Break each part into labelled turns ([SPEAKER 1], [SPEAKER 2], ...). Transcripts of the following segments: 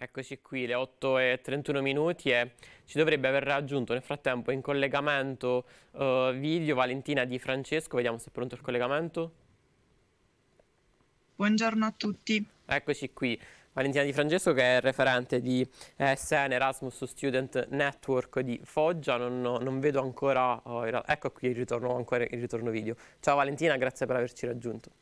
[SPEAKER 1] Eccoci qui, le 8 e 31 minuti e ci dovrebbe aver raggiunto nel frattempo in collegamento uh, eh, video Valentina Di Francesco, vediamo se è pronto il collegamento. Buongiorno a tutti. Eccoci qui, Valentina Di Francesco che è referente di eh, SN Erasmus Student Network di Foggia, non, non vedo ancora, oh, ecco qui il ritorno, ancora il ritorno video. Ciao Valentina, grazie per averci raggiunto.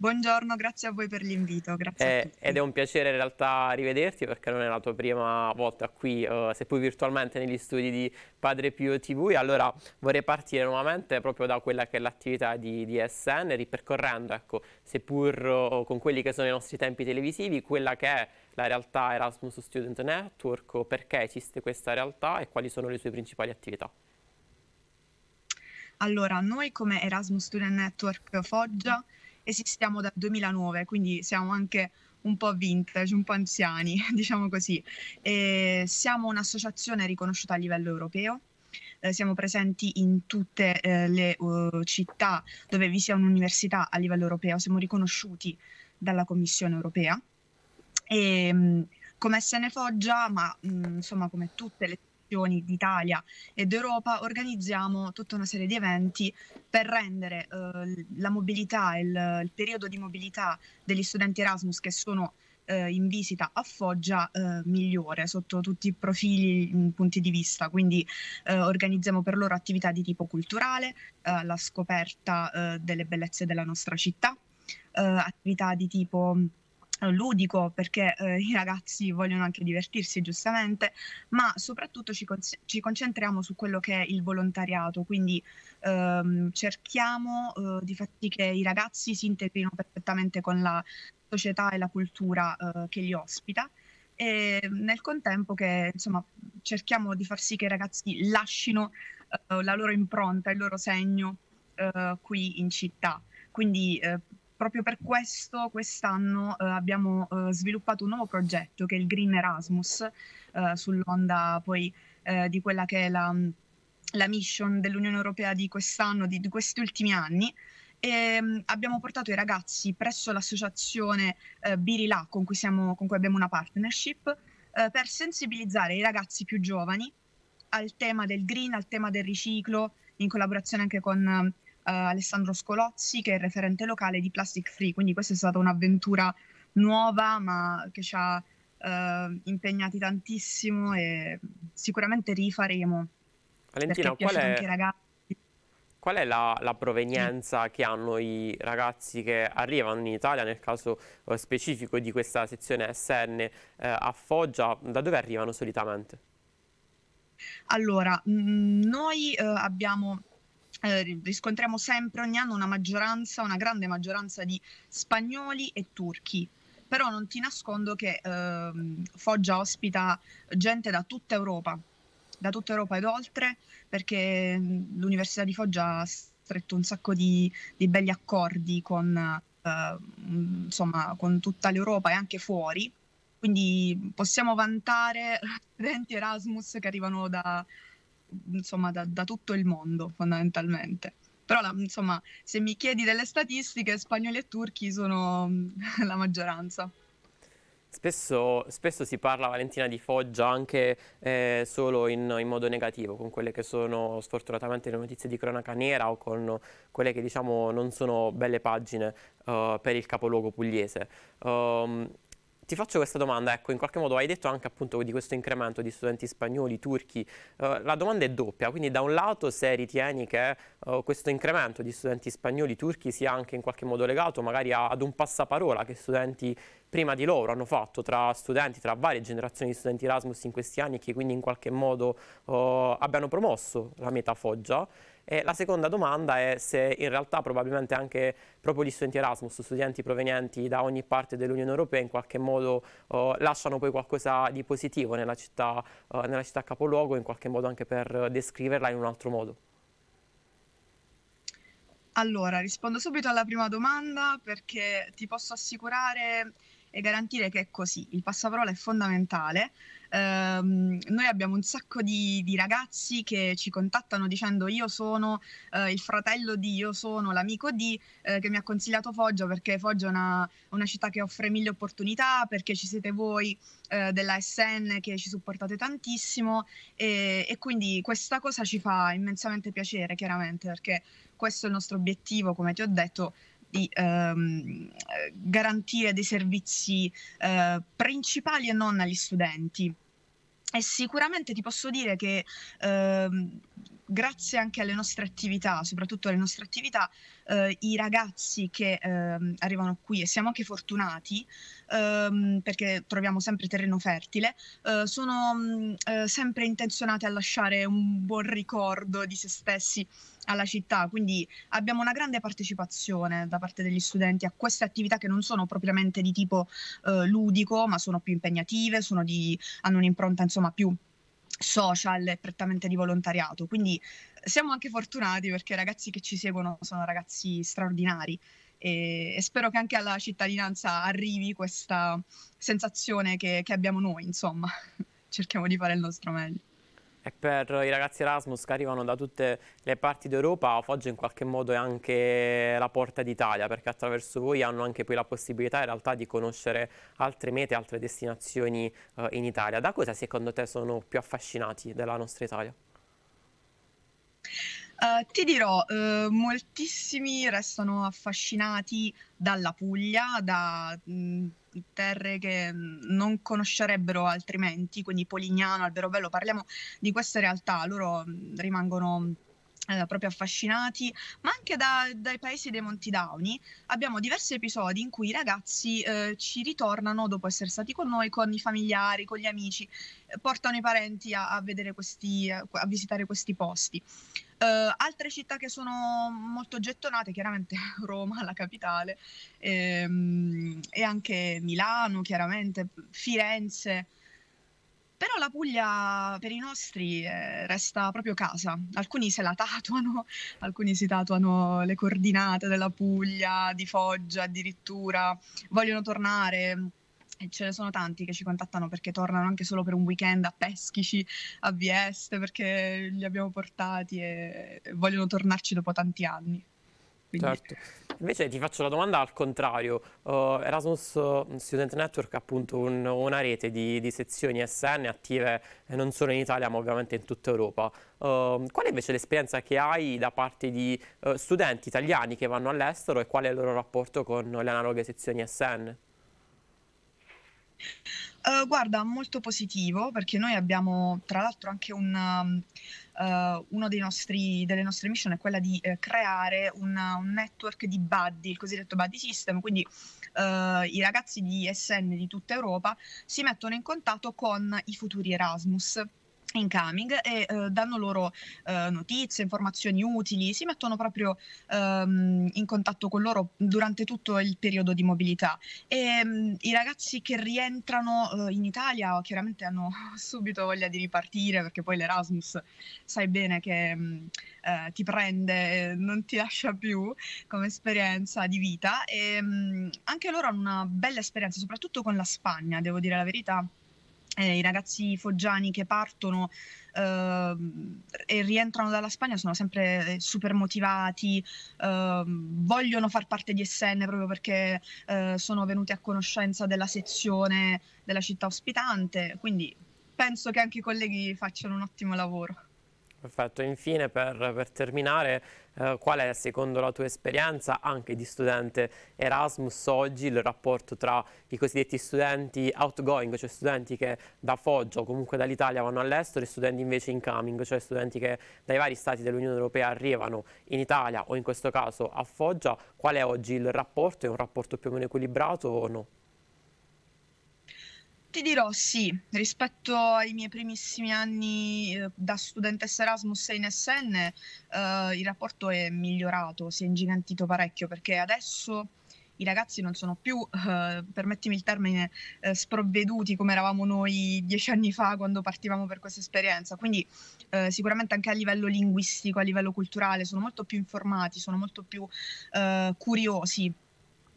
[SPEAKER 2] Buongiorno, grazie a voi per l'invito.
[SPEAKER 1] Grazie Eh, ed è un piacere in realtà rivederti perché non è la tua prima volta qui, eh, seppur virtualmente negli studi di Padre Pio TV. E allora vorrei partire nuovamente proprio da quella che è l'attività di, di SN, ripercorrendo, ecco, seppur oh, con quelli che sono i nostri tempi televisivi, quella che è la realtà Erasmus Student Network, perché esiste questa realtà e quali sono le sue principali attività.
[SPEAKER 2] Allora, noi come Erasmus Student Network Foggia esistiamo dal 2009, quindi siamo anche un po' vintage, un po' anziani, diciamo così. E siamo un'associazione riconosciuta a livello europeo, eh, siamo presenti in tutte eh, le uh, città dove vi sia un'università a livello europeo, siamo riconosciuti dalla Commissione europea. E, ehm, mh, come SN Foggia, ma mh, mm, insomma come tutte le istituzioni d'Italia e d'Europa organizziamo tutta una serie di eventi per rendere eh, la mobilità, il, il, periodo di mobilità degli studenti Erasmus che sono eh, in visita a Foggia eh, migliore sotto tutti i profili mm, punti di vista. Quindi eh, organizziamo per loro attività di tipo culturale, eh, la scoperta eh, delle bellezze della nostra città, attività di tipo ludico perché eh, i ragazzi vogliono anche divertirsi giustamente, ma soprattutto ci, con- ci, concentriamo su quello che è il volontariato, quindi ehm, cerchiamo eh, di far sì che i ragazzi si integrino perfettamente con la società e la cultura eh, che li ospita e nel contempo che insomma, cerchiamo di far sì che i ragazzi lasciano eh, la loro impronta, il loro segno eh, qui in città. Quindi eh, proprio per questo quest'anno eh, abbiamo eh, sviluppato un nuovo progetto che è il Green Erasmus, eh, sull'onda poi eh, di quella che è la, la mission dell'Unione Europea di quest'anno, di, di questi ultimi anni. E mm, abbiamo portato i ragazzi presso l'associazione eh, Birilà con cui, con cui abbiamo una partnership eh, per sensibilizzare i ragazzi più giovani al tema del green, al tema del riciclo, in collaborazione anche con eh, Alessandro Scolozzi che è il referente locale di Plastic Free, quindi questa è stata un'avventura nuova ma che ci ha eh, impegnati tantissimo e sicuramente rifaremo.
[SPEAKER 1] Valentina, qual è, qual è, la, la provenienza sì. che hanno i ragazzi che arrivano in Italia, nel caso eh, specifico di questa sezione SN eh, a Foggia, da dove arrivano solitamente?
[SPEAKER 2] Allora, mm, noi eh, abbiamo eh, riscontriamo sempre ogni anno una maggioranza, una grande maggioranza di spagnoli e turchi. Però non ti nascondo che eh, Foggia ospita gente da tutta Europa, da tutta Europa ed oltre, perché mm, l'Università di Foggia ha stretto un sacco di, di belli accordi con, eh, insomma, con tutta l'Europa e anche fuori. Quindi possiamo vantare studenti Erasmus che arrivano da, insomma, da, da tutto il mondo fondamentalmente però la, insomma se mi chiedi delle statistiche spagnoli e turchi sono mm, la maggioranza
[SPEAKER 1] spesso, spesso, si parla Valentina di Foggia anche eh, solo in, in, modo negativo con quelle che sono sfortunatamente le notizie di cronaca nera o con quelle che diciamo non sono belle pagine uh, per il capoluogo pugliese um, ti faccio questa domanda, ecco, in qualche modo hai detto anche appunto di questo incremento di studenti spagnoli, turchi, eh, la domanda è doppia, quindi da un lato se ritieni che eh, questo incremento di studenti spagnoli, turchi sia anche in qualche modo legato magari ad un passaparola che studenti prima di loro hanno fatto tra studenti, tra varie generazioni di studenti Erasmus in questi anni che quindi in qualche modo eh, abbiano promosso la metafoggia. E la seconda domanda è se in realtà probabilmente anche proprio gli studenti Erasmus, studenti provenienti da ogni parte dell'Unione Europea in qualche modo eh, lasciano poi qualcosa di positivo nella città, eh, nella città capoluogo, in qualche modo anche per descriverla in un altro modo.
[SPEAKER 2] Allora, rispondo subito alla prima domanda perché ti posso assicurare e garantire che è così. Il passaparola è fondamentale. Um, noi abbiamo un sacco di, di, ragazzi che ci contattano dicendo io sono uh, il fratello di, io sono l'amico di, uh, che mi ha consigliato Foggia perché Foggia è una, una, città che offre mille opportunità, perché ci siete voi uh, della SN che ci supportate tantissimo e, e quindi questa cosa ci fa immensamente piacere chiaramente perché questo è il nostro obiettivo, come ti ho detto, di ehm, garantire dei servizi eh, principali e non agli studenti. E sicuramente ti posso dire che ehm, grazie anche alle nostre attività, soprattutto alle nostre attività, eh, i ragazzi che eh, arrivano qui e siamo anche fortunati ehm, perché troviamo sempre terreno fertile, eh, sono mm, eh, sempre intenzionati a lasciare un buon ricordo di se stessi alla città, quindi abbiamo una grande partecipazione da parte degli studenti a queste attività che non sono propriamente di tipo eh, ludico, ma sono più impegnative, sono di, hanno un'impronta insomma più social e prettamente di volontariato. Quindi eh, siamo anche fortunati perché i ragazzi che ci seguono sono ragazzi straordinari e, e spero che anche alla cittadinanza arrivi questa sensazione che, che abbiamo noi, insomma, cerchiamo di fare il nostro meglio.
[SPEAKER 1] E per i ragazzi Erasmus che arrivano da tutte le parti d'Europa, Foggia in qualche modo è anche la porta d'Italia, perché attraverso voi hanno anche poi la possibilità in realtà di conoscere altre mete, altre destinazioni eh, in Italia. Da cosa secondo te sono più affascinati della nostra Italia?
[SPEAKER 2] Eh, ti dirò, uh, moltissimi restano affascinati dalla Puglia, da mh, mm, terre che mm, non conoscerebbero altrimenti, quindi Polignano, Alberobello, parliamo di queste realtà, loro mh, mm, rimangono eh, proprio affascinati, ma anche da, dai paesi dei Monti Dauni. Abbiamo diversi episodi in cui i ragazzi eh, ci ritornano dopo essere stati con noi, con i familiari, con gli amici, eh, portano i parenti a, a, questi, a visitare questi posti. Uh, altre città che sono molto gettonate, chiaramente Roma, la capitale, ehm, e anche Milano, chiaramente, Firenze. Però la Puglia per i nostri eh, resta proprio casa. Alcuni se la tatuano, alcuni si tatuano le coordinate della Puglia, di Foggia addirittura, vogliono tornare ce ne sono tanti che ci contattano perché tornano anche solo per un weekend a Peschici, a Vieste, perché li abbiamo portati e vogliono tornarci dopo tanti anni.
[SPEAKER 1] Quindi... Certo. Invece ti faccio la domanda al contrario. Uh, Erasmus mm, Student Network è appunto un, una rete di, di, sezioni SN attive eh, non solo in Italia ma ovviamente in tutta Europa. Uh, qual è invece l'esperienza che hai da parte di uh, studenti italiani che vanno all'estero e qual è il loro rapporto con le analoghe sezioni SN?
[SPEAKER 2] Uh, guarda, molto positivo perché noi abbiamo tra l'altro anche un, uh, uno dei nostri, delle nostre mission è quella di uh, creare una, un network di buddy, il cosiddetto buddy system, quindi i ragazzi di SN di tutta Europa si mettono in contatto con i futuri Erasmus incoming e eh, danno loro eh, notizie, informazioni utili, si mettono proprio ehm, in contatto con loro durante tutto il periodo di mobilità e mh, mm, i ragazzi che rientrano eh, in Italia chiaramente hanno subito voglia di ripartire perché poi l'Erasmus sai bene che mh, mm, eh, ti prende, non ti lascia più come esperienza di vita e mh, mm, anche loro hanno una bella esperienza soprattutto con la Spagna, devo dire la verità eh, I ragazzi foggiani che partono eh, e rientrano dalla Spagna sono sempre eh, super motivati, eh, vogliono far parte di SN proprio perché eh, sono venuti a conoscenza della sezione della città ospitante, quindi penso che anche i colleghi facciano un ottimo lavoro.
[SPEAKER 1] Perfetto, infine per, per terminare, eh, qual è secondo la tua esperienza anche di studente Erasmus oggi il rapporto tra i cosiddetti studenti outgoing, cioè studenti che da Foggia o comunque dall'Italia vanno all'estero e studenti invece incoming, cioè studenti che dai vari stati dell'Unione Europea arrivano in Italia o in questo caso a Foggia, qual è oggi il rapporto? È un rapporto più o meno equilibrato o no?
[SPEAKER 2] Ti dirò sì, rispetto ai miei primissimi anni eh, da studentessa Erasmus in SN, eh, il rapporto è migliorato, si è ingigantito parecchio perché adesso i ragazzi non sono più, eh, permettimi il termine, eh, sprovveduti come eravamo noi dieci anni fa quando partivamo per questa esperienza. Quindi eh, sicuramente anche a livello linguistico, a livello culturale, sono molto più informati, sono molto più eh, curiosi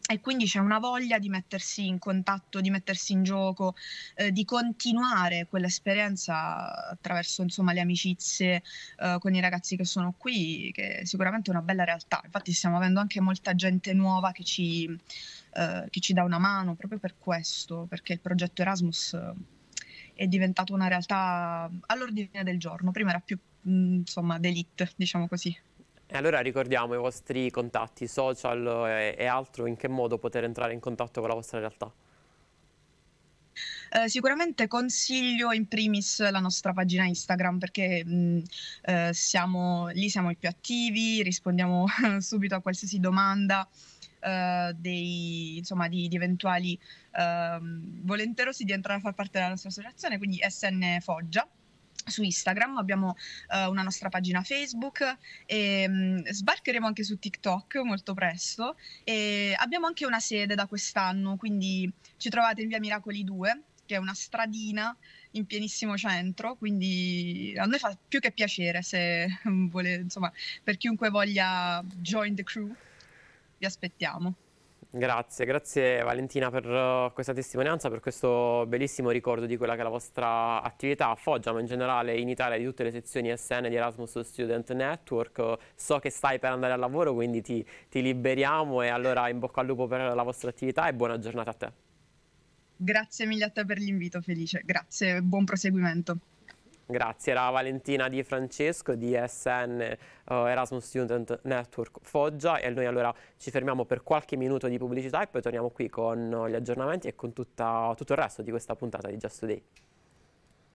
[SPEAKER 2] e quindi c'è una voglia di mettersi in contatto, di mettersi in gioco, eh, di continuare quell'esperienza attraverso insomma, le amicizie eh, con i ragazzi che sono qui, che è sicuramente è una bella realtà. Infatti stiamo avendo anche molta gente nuova che ci, eh, che ci dà una mano proprio per questo, perché il progetto Erasmus eh, è diventato una realtà all'ordine del giorno, prima era più mm, insomma d'elite, diciamo così.
[SPEAKER 1] E allora ricordiamo i vostri contatti social e, e altro, in che modo poter entrare in contatto con la vostra realtà?
[SPEAKER 2] Eh, sicuramente consiglio in primis la nostra pagina Instagram perché mh, mm, eh, siamo, lì siamo i più attivi, rispondiamo subito a qualsiasi domanda. Eh, dei, insomma, di, di eventuali ehm, volenterosi di entrare a far parte della nostra associazione, quindi SN Foggia su Instagram, abbiamo uh, una nostra pagina Facebook, e, um, sbarcheremo anche su TikTok molto presto e abbiamo anche una sede da quest'anno, quindi ci trovate in via Miracoli 2, che è una stradina in pienissimo centro, quindi a noi fa più che piacere se vuole, insomma, per chiunque voglia join the crew, vi aspettiamo.
[SPEAKER 1] Grazie, grazie Valentina per eh, questa testimonianza, per questo bellissimo ricordo di quella che è la vostra attività a Foggia, ma in generale in Italia di tutte le sezioni SN di Erasmus Student Network. So che stai per andare al lavoro, quindi ti, ti liberiamo e allora in bocca al lupo per la vostra attività e buona giornata a te.
[SPEAKER 2] Grazie mille a te per l'invito, Felice. Grazie, buon proseguimento.
[SPEAKER 1] Grazie, era Valentina Di Francesco di SN uh, eh, Erasmus Student Network Foggia e noi allora ci fermiamo per qualche minuto di pubblicità e poi torniamo qui con eh, gli aggiornamenti e con tutta, tutto il resto di questa puntata di Just Today.